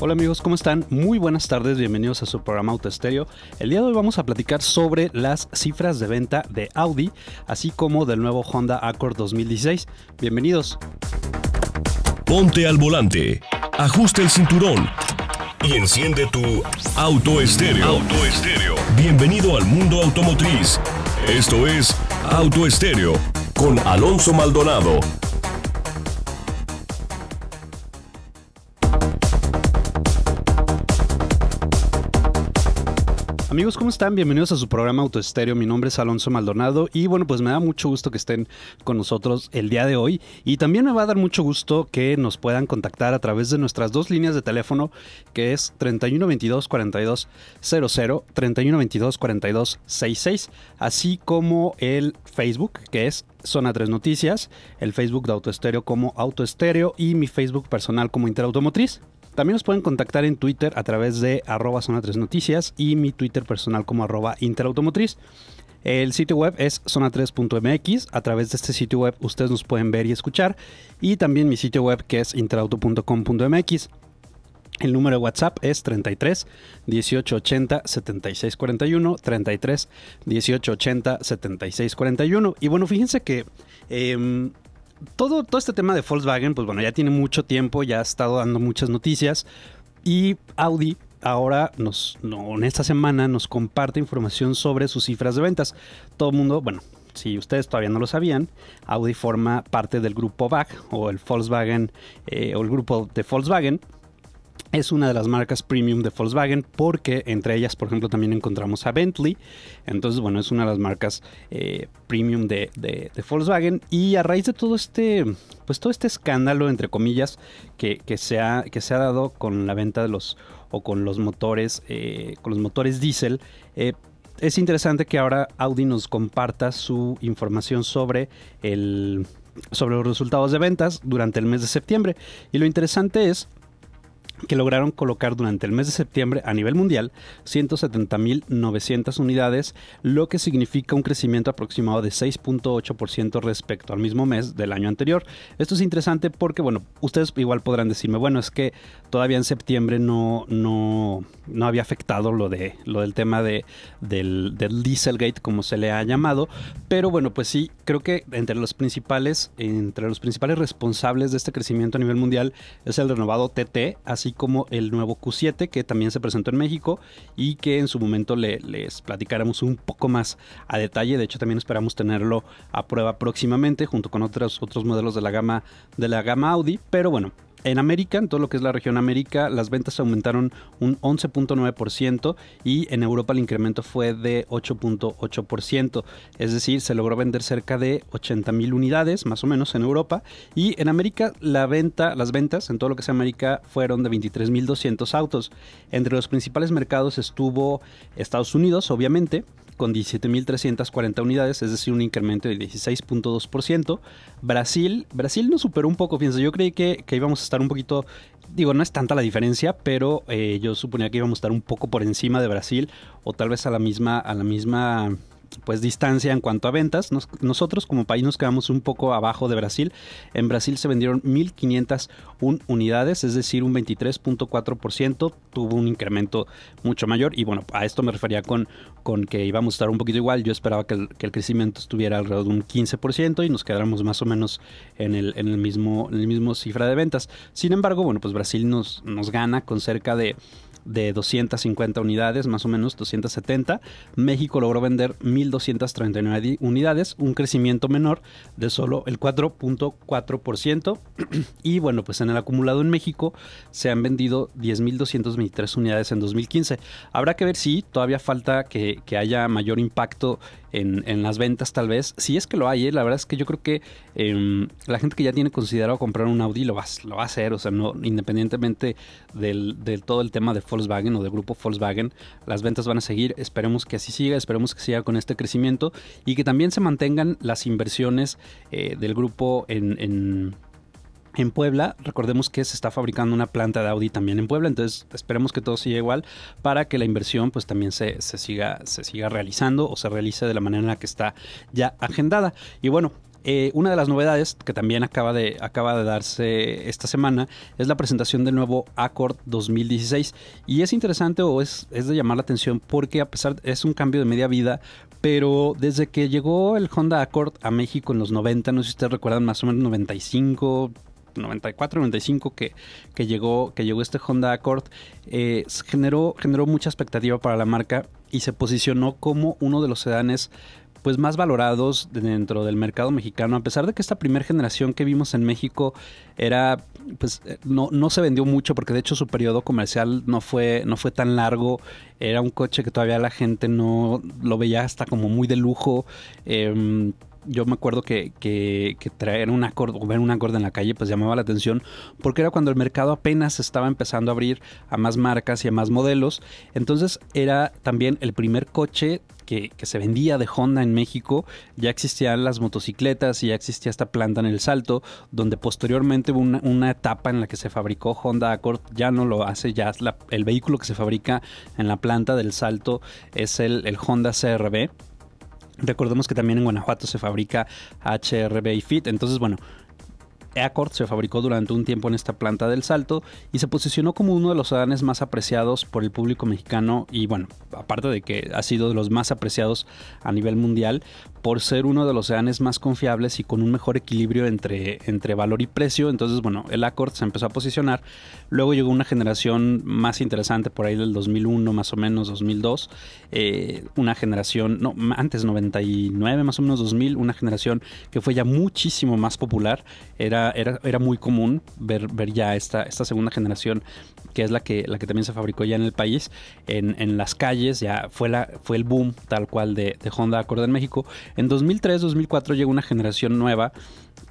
Hola amigos, ¿cómo están? Muy buenas tardes, bienvenidos a su programa Auto Estéreo. El día de hoy vamos a platicar sobre las cifras de venta de Audi, así como del nuevo Honda Accord 2016. Bienvenidos. Ponte al volante, ajusta el cinturón y enciende tu Auto Estéreo. Auto Estéreo. Bienvenido al mundo automotriz. Esto es Auto Estéreo con Alonso Maldonado Amigos, ¿cómo están? Bienvenidos a su programa Autoestéreo. Mi nombre es Alonso Maldonado y bueno, pues me da mucho gusto que estén con nosotros el día de hoy y también me va a dar mucho gusto que nos puedan contactar a través de nuestras dos líneas de teléfono que es 3122 4200 3122 4266 así como el Facebook que es Zona Tres Noticias, el Facebook de Autoestéreo como Autoestéreo y mi Facebook personal como Interautomotriz. También nos pueden contactar en Twitter a través de arroba zona 3 noticias y mi Twitter personal como arroba interautomotriz. El sitio web es zona3.mx. A través de este sitio web ustedes nos pueden ver y escuchar. Y también mi sitio web que es interauto.com.mx. El número de WhatsApp es 33 1880 7641 33 1880 41. Y bueno, fíjense que em, todo, este tema de Volkswagen, pues bueno, ya tiene mucho tiempo, ya ha estado dando muchas noticias. Y Audi ahora nos, en esta semana nos comparte información sobre sus cifras de ventas. Todo el mundo, bueno, si ustedes todavía no lo sabían, Audi forma parte del grupo VAG o el Volkswagen eh, o el grupo de Volkswagen es una de las marcas premium de Volkswagen porque entre ellas, por ejemplo, también encontramos a Bentley. Entonces, bueno, es una de las marcas eh, premium de, Volkswagen. Y a raíz de todo este, pues todo este escándalo, entre comillas, que, se, ha, que se ha dado con la venta de los, o con los motores, eh, con los motores diésel, eh, es interesante que ahora Audi nos comparta su información sobre el sobre los resultados de ventas durante el mes de septiembre. Y lo interesante es que lograron colocar durante el mes de septiembre a nivel mundial 170.900 unidades, lo que significa un crecimiento aproximado de 6.8% respecto al mismo mes del año anterior. Esto es interesante porque, bueno, ustedes igual podrán decirme, bueno, es que todavía en septiembre no, no, no había afectado lo, de, lo del tema de, del, del Dieselgate, como se le ha llamado, pero bueno, pues sí, creo que entre los principales, entre los principales responsables de este crecimiento a nivel mundial es el renovado TT, así como el nuevo Q7 que también se presentó en México y que en su momento les platicaremos un poco más a detalle. De hecho, también esperamos tenerlo a prueba próximamente junto con otros, otros modelos de la gama de la gama Audi. Pero bueno, en América, en todo lo que es la región América, las ventas aumentaron un 11.9% y en Europa el incremento fue de 8.8%. Es decir, se logró vender cerca de 80.000 unidades, más o menos, en Europa. Y en América, la venta, las ventas en todo lo que es América fueron de 23.200 autos. Entre los principales mercados estuvo Estados Unidos, obviamente, con 17.340 unidades, es decir, un incremento del 16.2%. Brasil, Brasil nos superó un poco, fíjense, yo creí que, que íbamos a estar un poquito, digo, no es tanta la diferencia, pero eh, yo suponía que íbamos a estar un poco por encima de Brasil o tal vez a la misma, a la misma pues distancia en cuanto a ventas. nosotros como país nos quedamos un poco abajo de Brasil. En Brasil se vendieron 1.501 unidades, es decir, un 23.4%. Tuvo un incremento mucho mayor y bueno, a esto me refería con, con que íbamos a estar un poquito igual. Yo esperaba que el, crecimiento estuviera alrededor de un 15% y nos quedáramos más o menos en el, en el mismo, el mismo cifra de ventas. Sin embargo, bueno, pues Brasil nos, nos gana con cerca de de 250 unidades, más o menos 270. México logró vender 1.239 unidades, un crecimiento menor de solo el 4.4%. y bueno, pues en el acumulado en México se han vendido 10.223 unidades en 2015. Habrá que ver si todavía falta que, que haya mayor impacto en, las ventas tal vez. Si es que lo hay, ¿eh? la verdad es que yo creo que em, la gente que ya tiene considerado comprar un Audi lo va, lo va a hacer, o sea, no, independientemente del, todo el tema de Volkswagen o del grupo Volkswagen, las ventas van a seguir, esperemos que así siga, esperemos que siga con este crecimiento y que también se mantengan las inversiones eh, del grupo en en Puebla, recordemos que se está fabricando una planta de Audi también en Puebla, entonces esperemos que todo siga igual para que la inversión pues también se, siga, se siga realizando o se realice de la manera en la que está ya agendada. Y bueno, eh, una de las novedades que también acaba de, acaba de darse esta semana es la presentación del nuevo Accord 2016. Y es interesante o es, es de llamar la atención porque a pesar es un cambio de media vida, pero desde que llegó el Honda Accord a México en los 90, no sé si ustedes recuerdan, más o menos 95, 94, 95 que, llegó, que llegó este Honda Accord, eh, generó, generó mucha expectativa para la marca y se posicionó como uno de los sedanes pues más valorados dentro del mercado mexicano, a pesar de que esta primera generación que vimos en México era pues eh, no, se vendió mucho porque de hecho su periodo comercial no fue no fue tan largo, era un coche que todavía la gente no lo veía hasta como muy de lujo. Em, yo me acuerdo que, traer un acorde o ver un acorde en la calle pues llamaba la atención porque era cuando el mercado apenas estaba empezando a abrir a más marcas y a más modelos. Entonces era también el primer coche que, se vendía de Honda en México, ya existían las motocicletas y ya existía esta planta en el Salto, donde posteriormente hubo una, etapa en la que se fabricó Honda Accord, ya no lo hace, ya el vehículo que se fabrica en la planta del Salto es el, el Honda CRB Recordemos que también en Guanajuato se fabrica HRB y FIT, entonces bueno, Accord se fabricó durante un tiempo en esta planta del Salto y se posicionó como uno de los sedanes más apreciados por el público mexicano y bueno, aparte de que ha sido de los más apreciados a nivel mundial por ser uno de los sedanes más confiables y con un mejor equilibrio entre, entre valor y precio. Entonces, bueno, el Accord se empezó a posicionar. Luego llegó una generación más interesante por ahí del 2001, más o menos 2002. Eh, una generación, no, antes 99, más o menos 2000, una generación que fue ya muchísimo más popular. Era, era, muy común ver, ver ya esta, esta segunda generación, que es la que, la que también se fabricó ya en el país, en, las calles. Ya fue, la, fue el boom tal cual de, de Honda Accord en México. En 2003-2004 llegó una generación nueva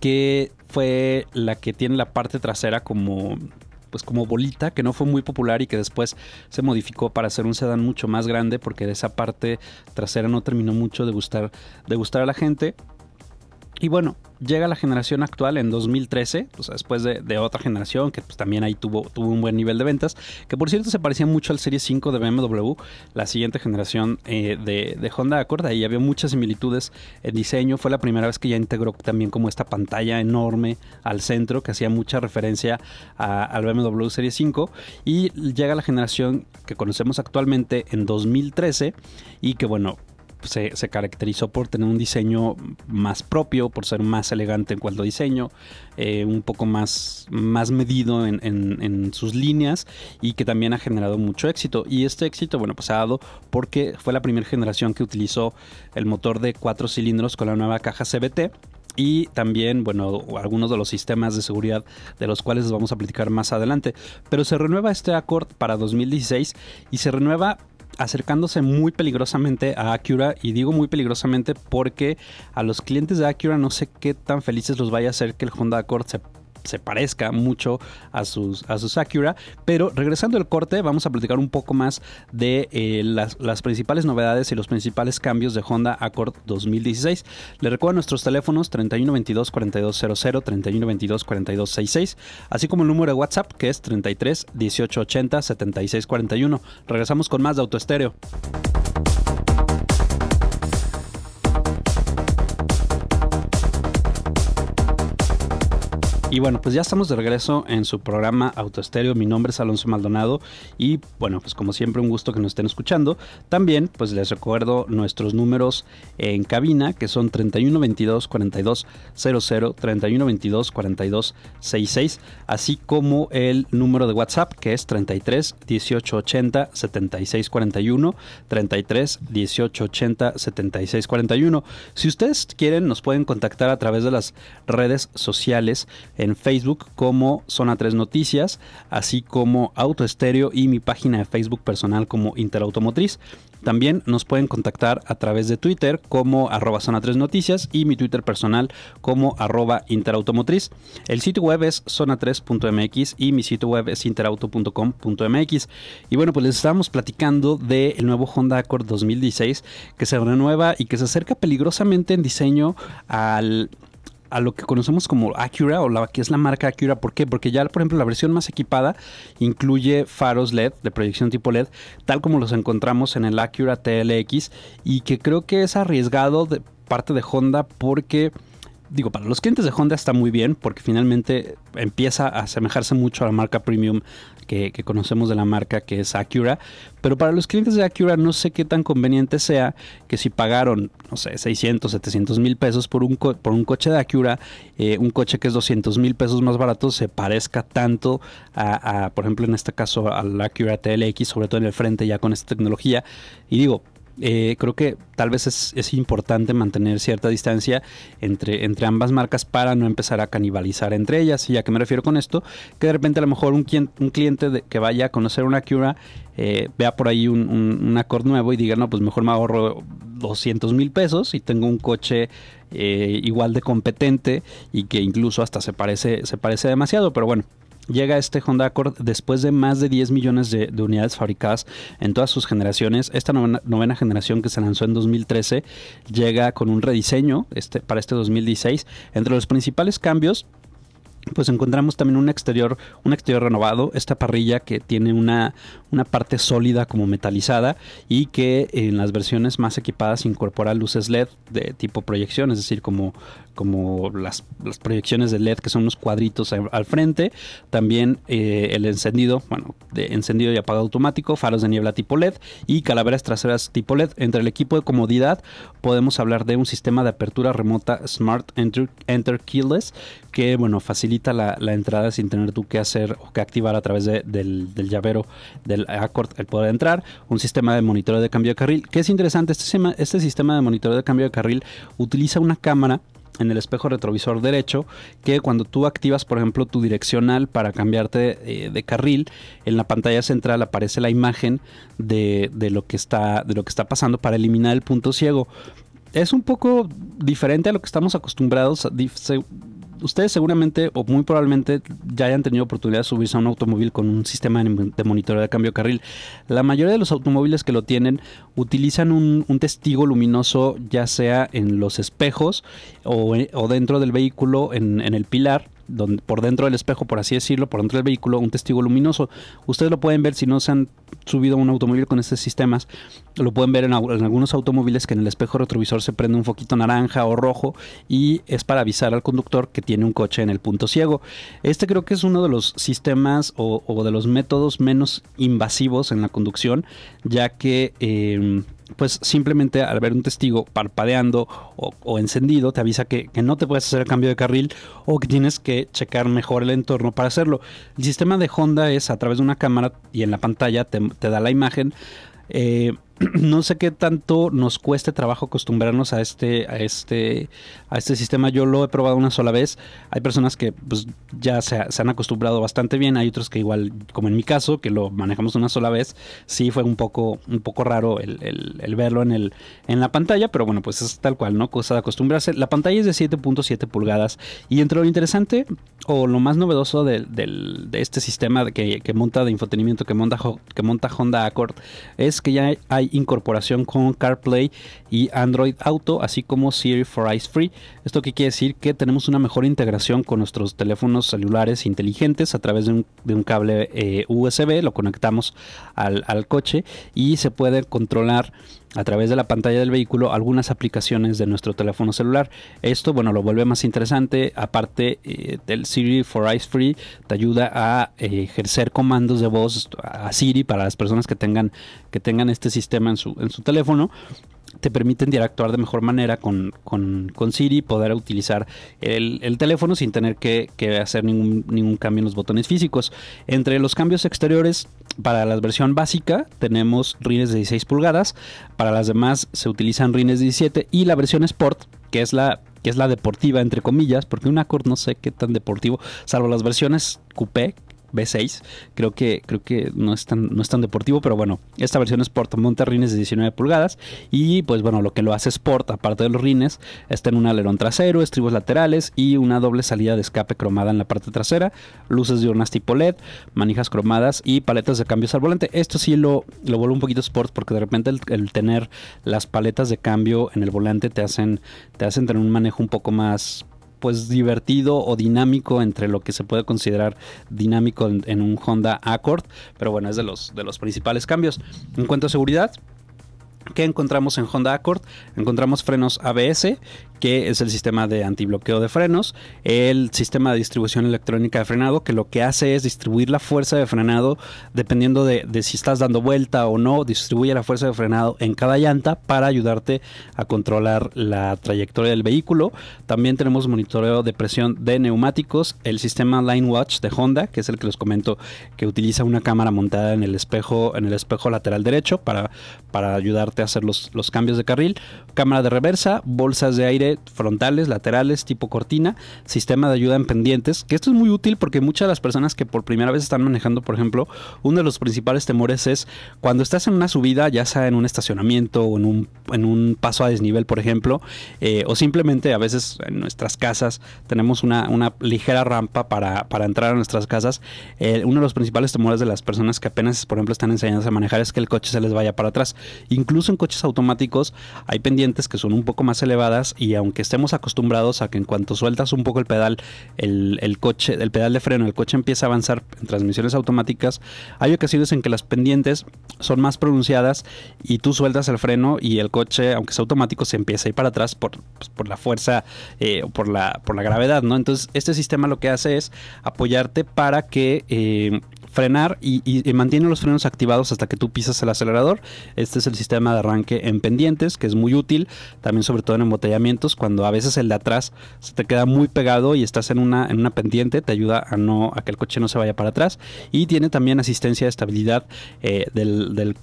que fue la que tiene la parte trasera como pues como bolita que no fue muy popular y que después se modificó para hacer un sedán mucho más grande porque de esa parte trasera no terminó mucho de gustar de gustar a la gente y bueno, llega la generación actual en 2013, después de, otra generación que pues, también ahí tuvo, un buen nivel de ventas, que por cierto se parecía mucho al Serie 5 de BMW, la siguiente generación eh, de, Honda Accord, ahí había muchas similitudes en diseño, fue la primera vez que ya integró también como esta pantalla enorme al centro que hacía mucha referencia al BMW Serie 5 y llega la generación que conocemos actualmente en 2013 y que bueno, se, caracterizó por tener un diseño más propio, por ser más elegante en cuanto a diseño, eh, un poco más, más medido en, sus líneas y que también ha generado mucho éxito. Y este éxito, bueno, pues ha dado porque fue la primera generación que utilizó el motor de cuatro cilindros con la nueva caja CBT y también, bueno, algunos de los sistemas de seguridad de los cuales vamos a platicar más adelante. Pero se renueva este Accord para 2016 y se renueva acercándose muy peligrosamente a Acura y digo muy peligrosamente porque a los clientes de Acura no sé qué tan felices los vaya a hacer que el Honda Accord se se parezca mucho a sus, a sus Pero regresando al corte, vamos a platicar un poco más de eh, las, principales novedades y los principales cambios de Honda Accord 2016. Le recuerdo nuestros teléfonos 3122 4200, 3122 4266, así como el número de WhatsApp que es 33 1880 7641. Regresamos con más de Autoestéreo. Y bueno, pues ya estamos de regreso en su programa Autoestéreo. Mi nombre es Alonso Maldonado y bueno, pues como siempre un gusto que nos estén escuchando. También pues les recuerdo nuestros números en cabina que son 3122 4200, 3122 4266, así como el número de WhatsApp que es 33 1880 7641, 33 1880 7641. Si ustedes quieren nos pueden contactar a través de las redes sociales en Facebook como Zona 3 Noticias, así como Auto Estéreo y mi página de Facebook personal como Interautomotriz. También nos pueden contactar a través de Twitter como arroba zona 3 noticias y mi Twitter personal como arroba interautomotriz. El sitio web es zona3.mx y mi sitio web es interauto.com.mx. Y bueno, pues les estábamos platicando del nuevo Honda Accord 2016 que se renueva y que se acerca peligrosamente en diseño al a lo que conocemos como Acura o la que es la marca Acura. ¿Por qué? Porque ya, por ejemplo, la versión más equipada incluye faros LED de proyección tipo LED, tal como los encontramos en el Acura TLX y que creo que es arriesgado de parte de Honda porque digo, para los clientes de Honda está muy bien porque finalmente empieza a asemejarse mucho a la marca premium que, conocemos de la marca que es Acura. Pero para los clientes de Acura no sé qué tan conveniente sea que si pagaron, no sé, 600, 700 mil pesos por un, por un coche de Acura, eh, un coche que es 200 mil pesos más barato se parezca tanto a, a, por ejemplo, en este caso al Acura TLX, sobre todo en el frente ya con esta tecnología. Y digo, eh, creo que tal vez es, es, importante mantener cierta distancia entre, entre ambas marcas para no empezar a canibalizar entre ellas. ¿Y a qué me refiero con esto? Que de repente a lo mejor un, un cliente que vaya a conocer una Cura eh, vea por ahí un, un, Accord nuevo y diga, no, pues mejor me ahorro 200 mil pesos y tengo un coche eh, igual de competente y que incluso hasta se parece, se parece demasiado, pero bueno, Llega este Honda Accord después de más de 10 millones de, unidades fabricadas en todas sus generaciones. Esta novena, generación que se lanzó en 2013 llega con un rediseño este, para este 2016. Entre los principales cambios pues encontramos también un exterior, un exterior renovado, esta parrilla que tiene una, una parte sólida como metalizada y que en las versiones más equipadas incorpora luces LED de tipo proyección, es decir, como como las, proyecciones de LED que son unos cuadritos al, frente, también eh, el encendido, bueno, de encendido y apagado automático, faros de niebla tipo LED y calaveras traseras tipo LED. Entre el equipo de comodidad podemos hablar de un sistema de apertura remota Smart Enter, Enter Keyless que, bueno, facilita la, entrada sin tener tú que hacer o que activar a través del, llavero del Accord el poder entrar. Un sistema de monitoreo de cambio de carril que es interesante. Este, este sistema de monitoreo de cambio de carril utiliza una cámara en el espejo retrovisor derecho que cuando tú activas por ejemplo tu direccional para cambiarte eh, de, carril en la pantalla central aparece la imagen de, de, lo que está de lo que está pasando para eliminar el punto ciego es un poco diferente a lo que estamos acostumbrados ustedes seguramente o muy probablemente ya hayan tenido oportunidad de subirse a un automóvil con un sistema de monitoreo de cambio de carril. La mayoría de los automóviles que lo tienen utilizan un, testigo luminoso ya sea en los espejos o, dentro del vehículo en el pilar por dentro del espejo, por así decirlo, por dentro del vehículo, un testigo luminoso. Ustedes lo pueden ver si no se han subido a un automóvil con estos sistemas, lo pueden ver en, algunos automóviles que en el espejo retrovisor se prende un foquito naranja o rojo y es para avisar al conductor que tiene un coche en el punto ciego. Este creo que es uno de los sistemas o, de los métodos menos invasivos en la conducción, ya que... Em, pues simplemente al ver un testigo parpadeando o, encendido, te avisa que, no te puedes hacer el cambio de carril o que tienes que checar mejor el entorno para hacerlo. El sistema de Honda es a través de una cámara y en la pantalla te, da la imagen. Eh, no sé qué tanto nos cueste trabajo acostumbrarnos a este, a este, a este sistema. Yo lo he probado una sola vez. Hay personas que pues, ya se, han acostumbrado bastante bien. Hay otros que igual, como en mi caso, que lo manejamos una sola vez, sí fue un poco, un poco raro el, verlo en, el, en la pantalla, pero bueno, pues es tal cual, ¿no? Cosa de acostumbrarse. La pantalla es de 7.7 pulgadas. Y entre lo interesante o lo más novedoso de, este sistema que, que monta de infotenimiento que monta, que monta Honda Accord es que ya hay incorporación con CarPlay y Android Auto, así como Siri for Eyes Free. Esto que quiere decir que tenemos una mejor integración con nuestros teléfonos celulares inteligentes a través de un, cable eh, USB, lo conectamos al, al coche y se puede controlar a través de la pantalla del vehículo algunas aplicaciones de nuestro teléfono celular. Esto, bueno, lo vuelve más interesante. Aparte eh, del Siri for ice Free, te ayuda a eh, ejercer comandos de voz a Siri para las personas que tengan, que tengan este sistema en su, en su teléfono te permiten interactuar de mejor manera con, con, con Siri, poder utilizar el, teléfono sin tener que, hacer ningún, cambio en los botones físicos. Entre los cambios exteriores, para la versión básica tenemos rines de 16 pulgadas, para las demás se utilizan rines de 17 y la versión Sport, que es la que es la deportiva entre comillas, porque un Accord no sé qué tan deportivo, salvo las versiones coupé b 6 Creo que, creo que no, es tan, no deportivo, pero bueno, esta versión Sport monta rines de 19 pulgadas y pues bueno, lo que lo hace Sport, aparte de los rines, está en un alerón trasero, estribos laterales y una doble salida de escape cromada en la parte trasera, luces diurnas tipo LED, manijas cromadas y paletas de cambios al volante. Esto sí lo, lo vuelve un poquito Sport porque de repente el, tener las paletas de cambio en el volante te hacen, te hacen tener un manejo un poco más pues divertido o dinámico entre lo que se puede considerar dinámico en, un Honda Accord, pero bueno, es de los, de los principales cambios. En cuanto a seguridad, ¿Qué encontramos en Honda Accord? Encontramos frenos ABS, que es el sistema de antibloqueo de frenos, el sistema de distribución electrónica de frenado, que lo que hace es distribuir la fuerza de frenado dependiendo de, si estás dando vuelta o no, distribuye la fuerza de frenado en cada llanta para ayudarte a controlar la trayectoria del vehículo. También tenemos monitoreo de presión de neumáticos, el sistema Line Watch de Honda, que es el que les comento que utiliza una cámara montada en el espejo, en el espejo lateral derecho para, para ayudarte hacer los, cambios de carril, cámara de reversa, bolsas de aire frontales, laterales, tipo cortina, sistema de ayuda en pendientes, que esto es muy útil porque muchas de las personas que por primera vez están manejando, por ejemplo, uno de los principales temores es cuando estás en una subida, ya sea en un estacionamiento o en un, en un paso a desnivel, por ejemplo, eh, o simplemente a veces en nuestras casas tenemos una, ligera rampa para, para entrar a nuestras casas, eh, uno de los principales temores de las personas que apenas, por ejemplo, están enseñadas a manejar es que el coche se les vaya para atrás. Incluso en coches automáticos hay pendientes que son un poco más elevadas y aunque estemos acostumbrados a que en cuanto sueltas un poco el pedal, el, coche, el pedal de freno, el coche empieza a avanzar en transmisiones automáticas, hay ocasiones en que las pendientes son más pronunciadas y tú sueltas el freno y el coche, aunque sea automático, se empieza a ir para atrás por, pues, la fuerza eh, o por la, por la gravedad, ¿no? Entonces este sistema lo que hace es apoyarte para que... Eh, frenar y, mantiene los frenos activados hasta que tú pisas el acelerador. Este es el sistema arranque en pendientes, que es muy útil, también sobre todo en embotellamientos, cuando a veces el de atrás se te queda muy pegado y estás en una, en una pendiente, te ayuda a, no, a que el coche no se vaya para atrás y tiene también asistencia de estabilidad eh, del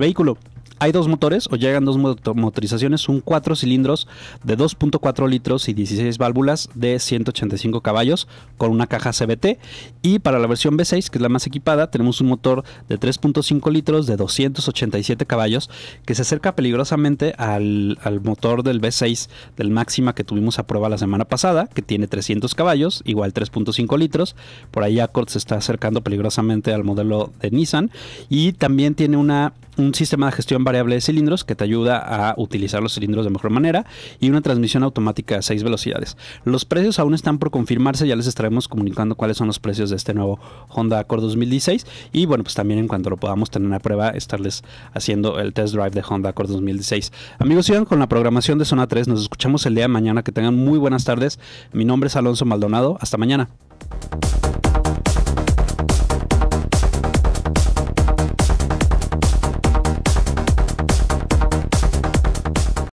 vehículo hay dos motores o llegan dos motorizaciones, un cuatro cilindros de 2.4 litros y 16 válvulas de 185 caballos con una caja CVT y para la versión b 6 que es la más equipada tenemos un motor de 3.5 litros de 287 caballos que se acerca peligrosamente al, motor del b 6 del máxima que tuvimos a prueba la semana pasada que tiene 300 caballos igual 3.5 litros por ahí Accord se está acercando peligrosamente al modelo de Nissan y también tiene una un sistema de gestión variable de cilindros que te ayuda a utilizar los cilindros de mejor manera y una transmisión automática a seis velocidades. Los precios aún están por confirmarse, ya les estaremos comunicando cuáles son los precios de este nuevo Honda Accord 2016 y bueno, pues también en cuanto lo podamos tener a prueba estarles haciendo el test drive de Honda Accord 2016. Amigos, sigan con la programación de Zona 3, nos escuchamos el día de mañana, que tengan muy buenas tardes. Mi nombre es Alonso Maldonado, hasta mañana.